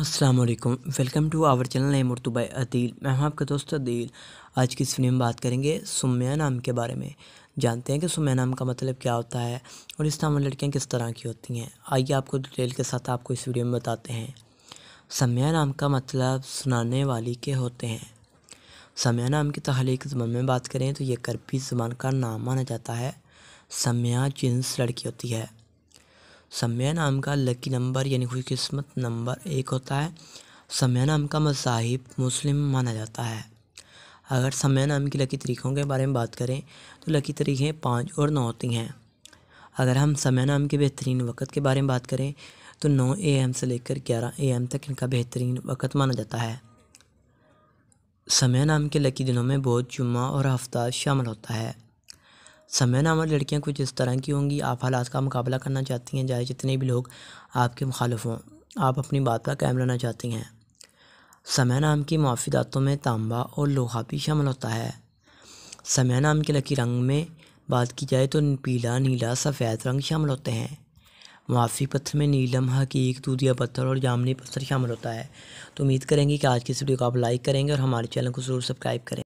Aslam welcome to our channel नए मुर्तू by Adeel मैं हूं आपका दोस्त अदील आज की इस वीडियो में बात करेंगे सुम्या नाम के बारे में जानते हैं कि सुम्या नाम का मतलब क्या होता है और इस नाम लड़कियाँ किस तरह की होती हैं आइए आपको डिटेल के साथ आपको इस वीडियो में बताते हैं सम्या नाम का मतलब सुनाने वाली के होते हैं सम्या नाम की तहलीक ज़बान में बात करें तो ये करपी ज़बान का नाम माना जाता है सम्या जिन्स लड़की होती है समय नाम का लकी नंबर यानी खुशकस्मत नंबर एक होता है समय नाम का मसाहिब मुस्लिम माना जाता है अगर समय नाम की लकी तरीक़ों के बारे में बात करें तो लकी तरीक़ें पाँच और नौ होती हैं अगर हम समय नाम के बेहतरीन वक़्त के बारे में बात करें तो नौ ए एम से लेकर ग्यारह ए एम तक इनका बेहतरीन वक़्त माना जाता है समय नाम के लकी दिनों में बहुत जुम्मा और हफ्ता शामिल होता है समय नाम लड़कियाँ कुछ इस तरह की होंगी आप हालात का मुकाबला करना चाहती हैं चाहे जितने भी लोग आपके मुखालफ हों आप अपनी बात का कायम रहना चाहती हैं समय नाम की माफी दातों में तांबा और लोहा भी शामिल होता है समय नाम के लकी रंग में बात की जाए तो पीला नीला सफ़ेद रंग शामिल होते हैं माफी पत्थर में नीलम हकीक दूधिया पत्थर और जामनी पत्थर शामिल होता है तो उम्मीद करेंगे कि आज की इस वीडियो को आप लाइक करेंगे और हमारे चैनल को ज़रूर सब्सक्राइब करें